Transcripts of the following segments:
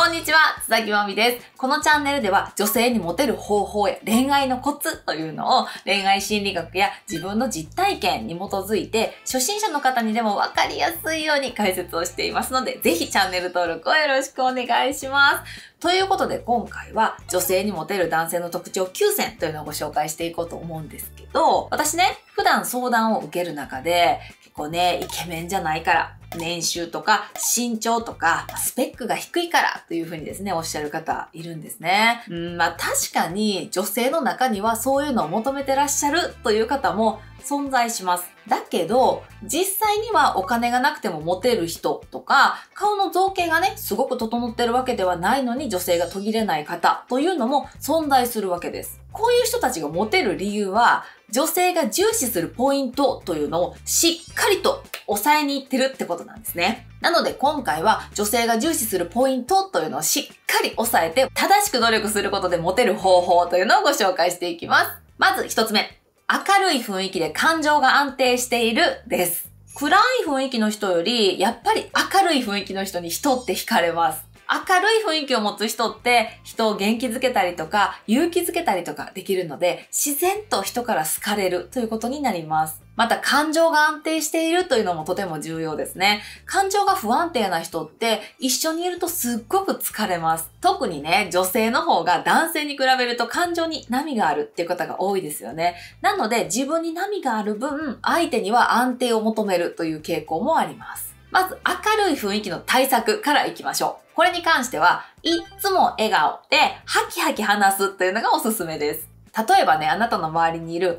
こんにちは、津崎まみです。このチャンネルでは女性にモテる方法や恋愛のコツというのを恋愛心理学や自分の実体験に基づいて初心者の方にでもわかりやすいように解説をしていますのでぜひチャンネル登録をよろしくお願いします。ということで今回は女性にモテる男性の特徴9選というのをご紹介していこうと思うんですけど私ね、普段相談を受ける中で結構ね、イケメンじゃないから年収とか身長とかスペックが低いからというふうにですね、おっしゃる方いるんですね。うん、まあ確かに女性の中にはそういうのを求めてらっしゃるという方も存在します。だけど、実際にはお金がなくてもモテる人とか、顔の造形がね、すごく整ってるわけではないのに女性が途切れない方というのも存在するわけです。こういう人たちがモテる理由は、女性が重視するポイントというのをしっかりと抑えにいってるってことなんですね。なので今回は女性が重視するポイントというのをしっかり抑えて正しく努力することでモテる方法というのをご紹介していきます。まず一つ目。明るい雰囲気で感情が安定しているです。暗い雰囲気の人より、やっぱり明るい雰囲気の人に人って惹かれます。明るい雰囲気を持つ人って人を元気づけたりとか勇気づけたりとかできるので自然と人から好かれるということになります。また感情が安定しているというのもとても重要ですね。感情が不安定な人って一緒にいるとすっごく疲れます。特にね、女性の方が男性に比べると感情に波があるっていう方が多いですよね。なので自分に波がある分、相手には安定を求めるという傾向もあります。まず明るい雰囲気の対策からいきましょう。これに関しては、いつも笑顔で、ハキハキ話すというのがおすすめです。例えばね、あなたの周りにいる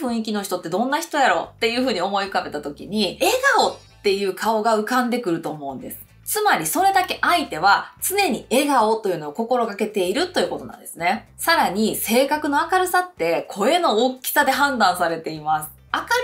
明るい雰囲気の人ってどんな人やろっていうふうに思い浮かべた時に、笑顔っていう顔が浮かんでくると思うんです。つまりそれだけ相手は常に笑顔というのを心がけているということなんですね。さらに性格の明るさって声の大きさで判断されています。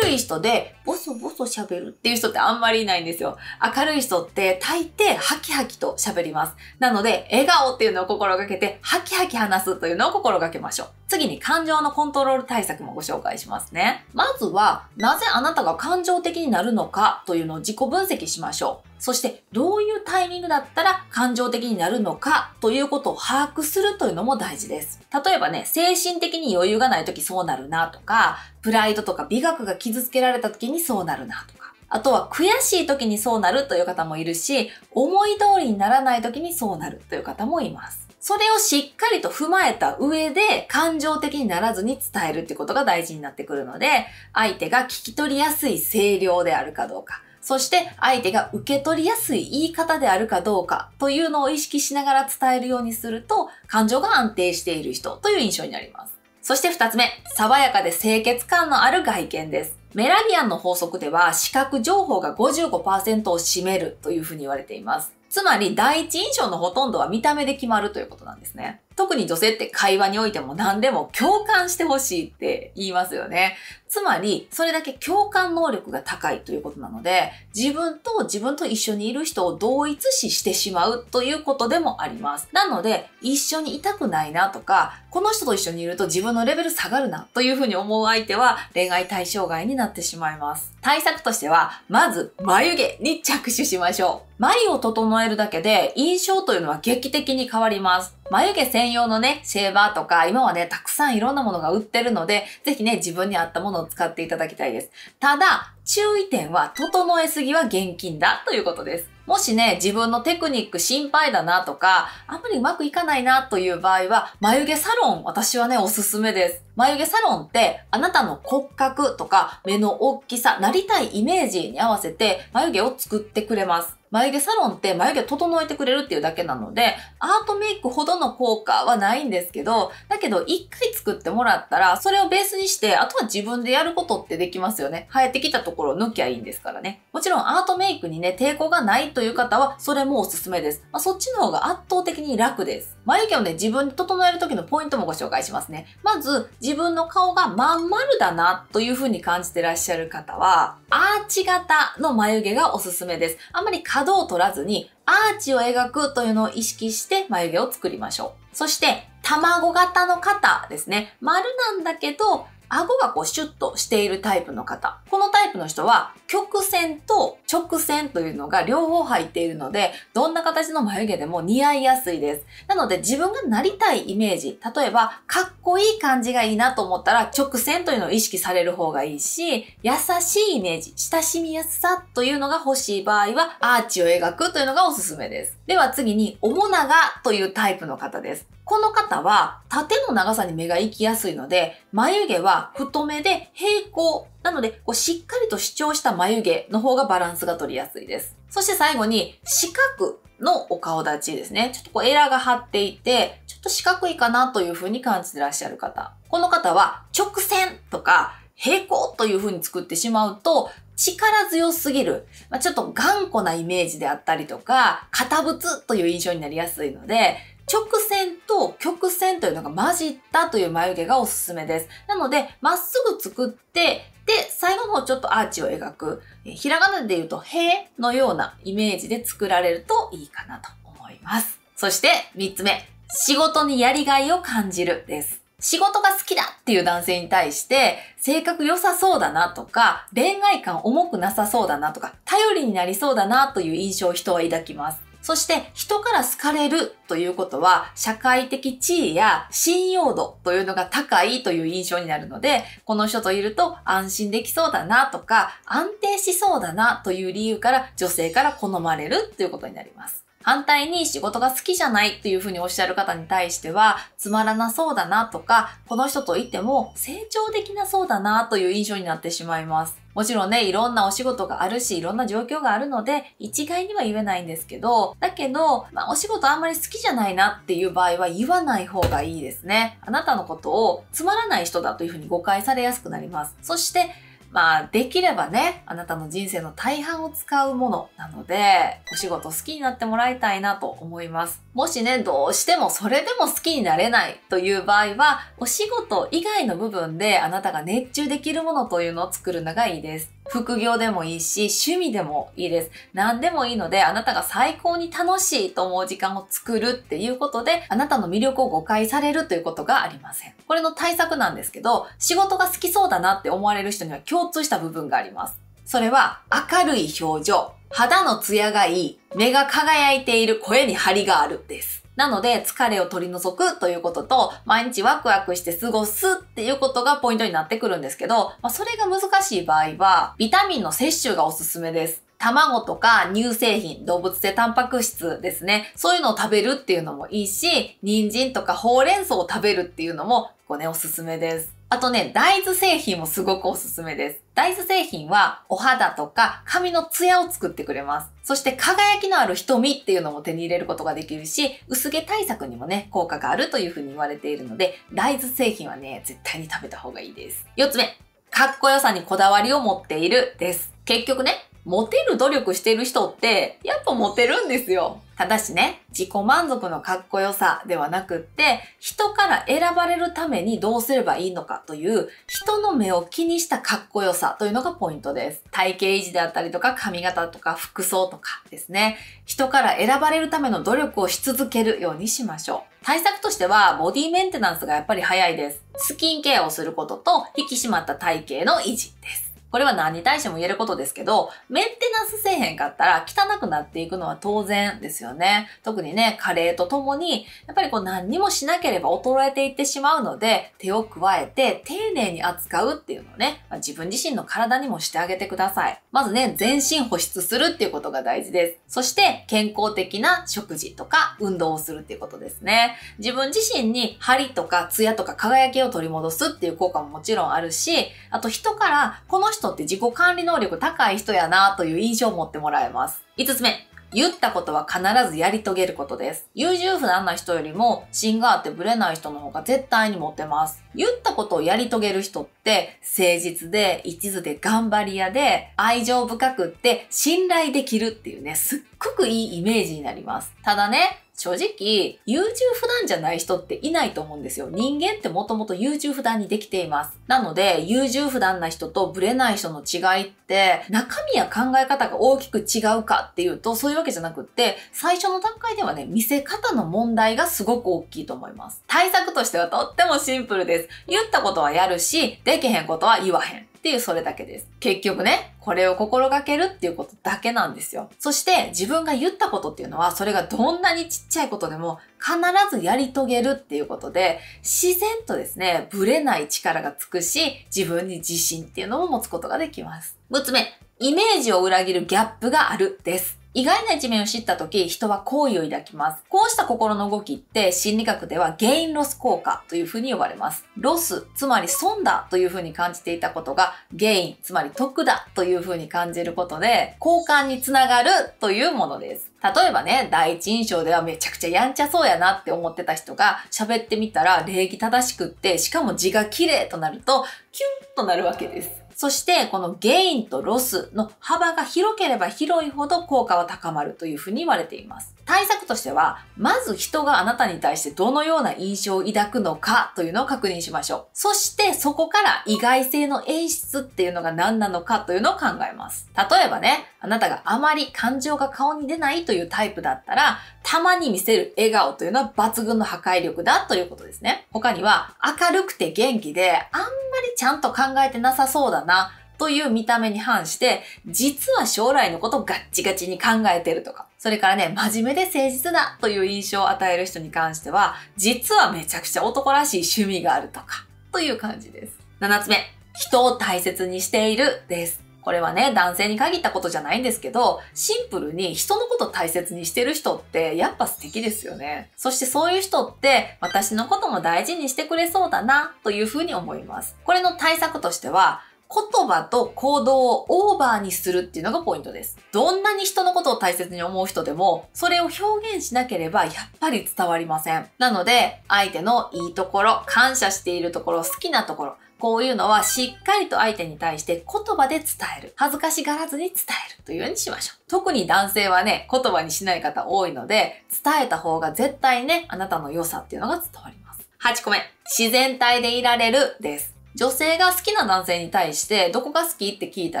明るい人で、ボソボソ喋るっていう人ってあんまりいないんですよ。明るい人って大抵ハキハキと喋ります。なので、笑顔っていうのを心がけて、ハキハキ話すというのを心がけましょう。次に感情のコントロール対策もご紹介しますね。まずは、なぜあなたが感情的になるのかというのを自己分析しましょう。そして、どういうタイミングだったら感情的になるのかということを把握するというのも大事です。例えばね、精神的に余裕がない時そうなるなとか、プライドとか美学が傷つけられた時にそうなるなとか、あとは悔しい時にそうなるという方もいるし、思い通りにならない時にそうなるという方もいます。それをしっかりと踏まえた上で感情的にならずに伝えるってことが大事になってくるので、相手が聞き取りやすい声量であるかどうか、そして相手が受け取りやすい言い方であるかどうかというのを意識しながら伝えるようにすると、感情が安定している人という印象になります。そして2つ目、爽やかで清潔感のある外見です。メラビアンの法則では視覚情報が55%を占めるというふうに言われています。つまり第一印象のほとんどは見た目で決まるということなんですね。特に女性って会話においても何でも共感してほしいって言いますよね。つまり、それだけ共感能力が高いということなので、自分と自分と一緒にいる人を同一視してしまうということでもあります。なので、一緒にいたくないなとか、この人と一緒にいると自分のレベル下がるなというふうに思う相手は恋愛対象外になってしまいます。対策としては、まず眉毛に着手しましょう。眉を整えるだけで印象というのは劇的に変わります。眉毛専用のね、シェーバーとか、今はね、たくさんいろんなものが売ってるので、ぜひね、自分に合ったものを使っていただきたいです。ただ、注意点は、整えすぎは厳禁だということです。もしね、自分のテクニック心配だなとか、あんまりうまくいかないなという場合は、眉毛サロン、私はね、おすすめです。眉毛サロンってあなたの骨格とか目の大きさ、なりたいイメージに合わせて眉毛を作ってくれます。眉毛サロンって眉毛を整えてくれるっていうだけなので、アートメイクほどの効果はないんですけど、だけど一回作ってもらったら、それをベースにして、あとは自分でやることってできますよね。生えてきたところを抜きゃいいんですからね。もちろんアートメイクにね、抵抗がないという方は、それもおすすめです。まあ、そっちの方が圧倒的に楽です。眉毛をね、自分で整える時のポイントもご紹介しますね。まず、自分の顔がまん丸だなという風に感じてらっしゃる方は、アーチ型の眉毛がおすすめです。あまり角を取らずに、アーチを描くというのを意識して眉毛を作りましょう。そして、卵型の方ですね。丸なんだけど、顎がこうシュッとしているタイプの方。このイプの人は曲線と直線というのが両方入っているので、どんな形の眉毛でも似合いやすいです。なので自分がなりたいイメージ、例えばかっこいい感じがいいなと思ったら直線というのを意識される方がいいし、優しいイメージ、親しみやすさというのが欲しい場合はアーチを描くというのがおすすめです。では次に、おもながというタイプの方です。この方は縦の長さに目が行きやすいので、眉毛は太めで平行なので、こうしっかりと主張した眉毛の方がバランスが取りやすいです。そして最後に、四角のお顔立ちですね。ちょっとこうエラが張っていて、ちょっと四角いかなという風に感じてらっしゃる方。この方は直線とか平行という風に作ってしまうと、力強すぎる、まあ、ちょっと頑固なイメージであったりとか、堅物という印象になりやすいので、直線と曲線というのが混じったという眉毛がおすすめです。なので、まっすぐ作って、で、最後の方ちょっとアーチを描く、ひらがなで言うと、へのようなイメージで作られるといいかなと思います。そして、3つ目。仕事にやりがいを感じるです。仕事が好きだっていう男性に対して、性格良さそうだなとか、恋愛感重くなさそうだなとか、頼りになりそうだなという印象を人は抱きます。そして人から好かれるということは社会的地位や信用度というのが高いという印象になるので、この人といると安心できそうだなとか安定しそうだなという理由から女性から好まれるということになります。反対に仕事が好きじゃないというふうにおっしゃる方に対しては、つまらなそうだなとか、この人といても成長できなそうだなという印象になってしまいます。もちろんね、いろんなお仕事があるし、いろんな状況があるので、一概には言えないんですけど、だけど、まあ、お仕事あんまり好きじゃないなっていう場合は言わない方がいいですね。あなたのことをつまらない人だというふうに誤解されやすくなります。そして、まあ、できればね、あなたの人生の大半を使うものなので、お仕事好きになってもらいたいなと思います。もしね、どうしてもそれでも好きになれないという場合は、お仕事以外の部分であなたが熱中できるものというのを作るのがいいです。副業でもいいし、趣味でもいいです。何でもいいので、あなたが最高に楽しいと思う時間を作るっていうことで、あなたの魅力を誤解されるということがありません。これの対策なんですけど、仕事が好きそうだなって思われる人には共通した部分があります。それは、明るい表情、肌のツヤがいい、目が輝いている、声に張りがあるです。なので、疲れを取り除くということと、毎日ワクワクして過ごすっていうことがポイントになってくるんですけど、まあ、それが難しい場合は、ビタミンの摂取がおすすめです。卵とか乳製品、動物性タンパク質ですね。そういうのを食べるっていうのもいいし、人参とかほうれん草を食べるっていうのも、こうね、おすすめです。あとね、大豆製品もすごくおすすめです。大豆製品はお肌とか髪のツヤを作ってくれます。そして輝きのある瞳っていうのも手に入れることができるし、薄毛対策にもね、効果があるというふうに言われているので、大豆製品はね、絶対に食べた方がいいです。4つ目、かっこよさにこだわりを持っているです。結局ね、モテる努力してる人って、やっぱモテるんですよ。ただしね、自己満足のかっこよさではなくって、人から選ばれるためにどうすればいいのかという、人の目を気にしたかっこよさというのがポイントです。体型維持であったりとか、髪型とか、服装とかですね。人から選ばれるための努力をし続けるようにしましょう。対策としては、ボディメンテナンスがやっぱり早いです。スキンケアをすることと、引き締まった体型の維持です。これは何に対しても言えることですけど、メンテナンスせえへんかったら汚くなっていくのは当然ですよね。特にね、加齢とともに、やっぱりこう何にもしなければ衰えていってしまうので、手を加えて丁寧に扱うっていうのをね、まあ、自分自身の体にもしてあげてください。まずね、全身保湿するっていうことが大事です。そして、健康的な食事とか運動をするっていうことですね。自分自身に針とかツヤとか輝きを取り戻すっていう効果ももちろんあるし、あと人から、この人人って自己管理能力高い人やなという印象を持ってもらえます。5つ目。言ったことは必ずやり遂げることです。優柔不断な人よりも芯があってブレない人の方が絶対にモテます。言ったことをやり遂げる人って誠実で一途で頑張り屋で愛情深くって信頼できるっていうね、すっごくいいイメージになります。ただね、正直、優柔不断じゃない人っていないと思うんですよ。人間ってもともと優柔不断にできています。なので、優柔不断な人とブレない人の違いって、中身や考え方が大きく違うかっていうと、そういうわけじゃなくって、最初の段階ではね、見せ方の問題がすごく大きいと思います。対策としてはとってもシンプルです。言ったことはやるし、できへんことは言わへん。っていうそれだけです。結局ね、これを心がけるっていうことだけなんですよ。そして自分が言ったことっていうのは、それがどんなにちっちゃいことでも必ずやり遂げるっていうことで、自然とですね、ぶれない力がつくし、自分に自信っていうのを持つことができます。6つ目、イメージを裏切るギャップがあるです。意外な一面を知った時、人は好意を抱きます。こうした心の動きって心理学ではゲインロス効果というふうに呼ばれます。ロス、つまり損だというふうに感じていたことがゲイン、つまり得だというふうに感じることで、交換につながるというものです。例えばね、第一印象ではめちゃくちゃやんちゃそうやなって思ってた人が喋ってみたら礼儀正しくって、しかも字が綺麗となると、キュンとなるわけです。そしてこのゲインとロスの幅が広ければ広いほど効果は高まるというふうに言われています。対策としては、まず人があなたに対してどのような印象を抱くのかというのを確認しましょう。そしてそこから意外性の演出っていうのが何なのかというのを考えます。例えばね、あなたがあまり感情が顔に出ないというタイプだったら、たまに見せる笑顔というのは抜群の破壊力だということですね。他には、明るくて元気で、あんまりちゃんと考えてなさそうだな、という見た目に反して、実は将来のことをガッチガチに考えてるとか、それからね、真面目で誠実だという印象を与える人に関しては、実はめちゃくちゃ男らしい趣味があるとか、という感じです。7つ目、人を大切にしているです。これはね、男性に限ったことじゃないんですけど、シンプルに人のこと大切にしてる人ってやっぱ素敵ですよね。そしてそういう人って私のことも大事にしてくれそうだなというふうに思います。これの対策としては、言葉と行動をオーバーにするっていうのがポイントです。どんなに人のことを大切に思う人でも、それを表現しなければやっぱり伝わりません。なので、相手のいいところ、感謝しているところ、好きなところ、こういうのはしっかりと相手に対して言葉で伝える。恥ずかしがらずに伝えるというようにしましょう。特に男性はね、言葉にしない方多いので、伝えた方が絶対ね、あなたの良さっていうのが伝わります。8個目、自然体でいられるです。女性が好きな男性に対して、どこが好きって聞いた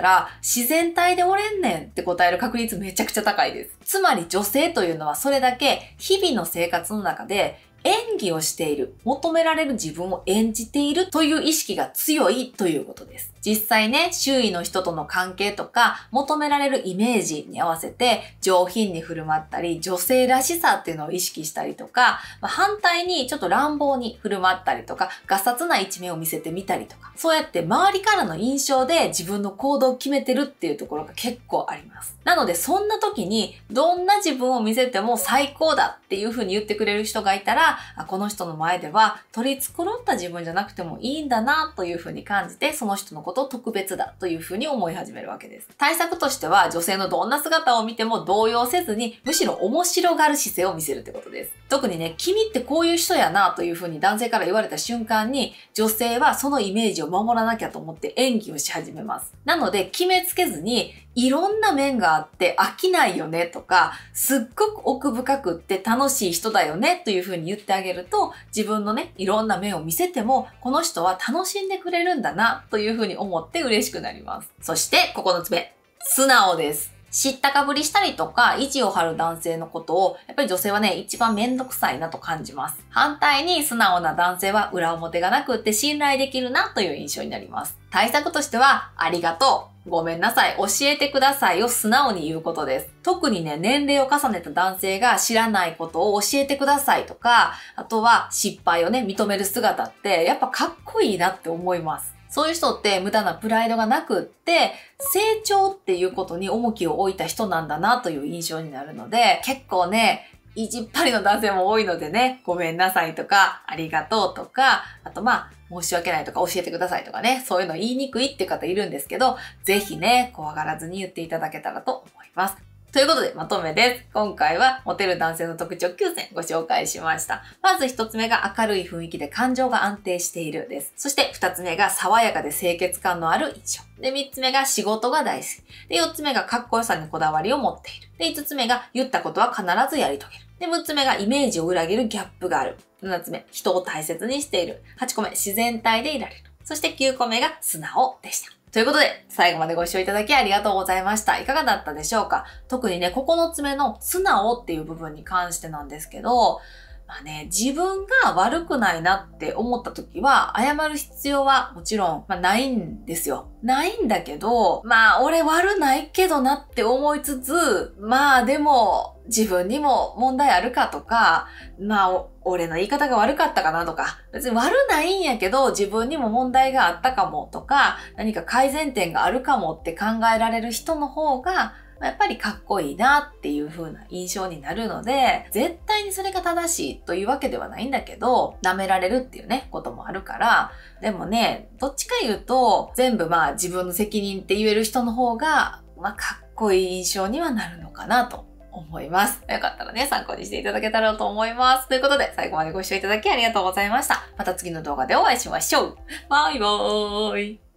ら、自然体でおれんねんって答える確率めちゃくちゃ高いです。つまり女性というのはそれだけ、日々の生活の中で、演技をしている、求められる自分を演じているという意識が強いということです。実際ね、周囲の人との関係とか、求められるイメージに合わせて、上品に振る舞ったり、女性らしさっていうのを意識したりとか、まあ、反対にちょっと乱暴に振る舞ったりとか、ガサツな一面を見せてみたりとか、そうやって周りからの印象で自分の行動を決めてるっていうところが結構あります。なので、そんな時に、どんな自分を見せても最高だっていう風に言ってくれる人がいたら、この人の前では取り繕った自分じゃなくてもいいんだなというふうに感じて、その人のことを特別だというふうに思い始めるわけです。対策としては女性のどんな姿を見ても動揺せずに、むしろ面白がる姿勢を見せるってことです。特にね、君ってこういう人やなというふうに男性から言われた瞬間に、女性はそのイメージを守らなきゃと思って演技をし始めます。なので、決めつけずに、いろんな面があって飽きないよねとか、すっごく奥深くって楽しい人だよねというふうに言ってあげると、自分のね、いろんな面を見せても、この人は楽しんでくれるんだなというふうに思って嬉しくなります。そして、9つ目、素直です。知ったかぶりしたりとか、意地を張る男性のことを、やっぱり女性はね、一番めんどくさいなと感じます。反対に素直な男性は裏表がなくって信頼できるなという印象になります。対策としては、ありがとう、ごめんなさい、教えてくださいを素直に言うことです。特にね、年齢を重ねた男性が知らないことを教えてくださいとか、あとは失敗をね、認める姿って、やっぱかっこいいなって思います。そういう人って無駄なプライドがなくって、成長っていうことに重きを置いた人なんだなという印象になるので、結構ね、意地っ張りの男性も多いのでね、ごめんなさいとか、ありがとうとか、あとまあ、申し訳ないとか教えてくださいとかね、そういうの言いにくいっていう方いるんですけど、ぜひね、怖がらずに言っていただけたらと思います。ということで、まとめです。今回は、モテる男性の特徴9選ご紹介しました。まず1つ目が明るい雰囲気で感情が安定しているです。そして2つ目が爽やかで清潔感のある印象。で、3つ目が仕事が大好き。で、4つ目がかっこよさにこだわりを持っている。で、5つ目が言ったことは必ずやり遂げる。で、6つ目がイメージを裏切るギャップがある。7つ目、人を大切にしている。8個目、自然体でいられる。そして9個目が素直でした。ということで、最後までご視聴いただきありがとうございました。いかがだったでしょうか特にね、9つ目の素直っていう部分に関してなんですけど、まあね、自分が悪くないなって思った時は、謝る必要はもちろん、まあ、ないんですよ。ないんだけど、まあ、俺悪ないけどなって思いつつ、まあでも、自分にも問題あるかとか、まあ、俺の言い方が悪かったかなとか、別に悪ないんやけど、自分にも問題があったかもとか、何か改善点があるかもって考えられる人の方が、やっぱりかっこいいなっていう風な印象になるので、絶対にそれが正しいというわけではないんだけど、舐められるっていうね、こともあるから、でもね、どっちか言うと、全部まあ自分の責任って言える人の方が、まあかっこいい印象にはなるのかなと思います。よかったらね、参考にしていただけたらと思います。ということで、最後までご視聴いただきありがとうございました。また次の動画でお会いしましょう。バイバーイ。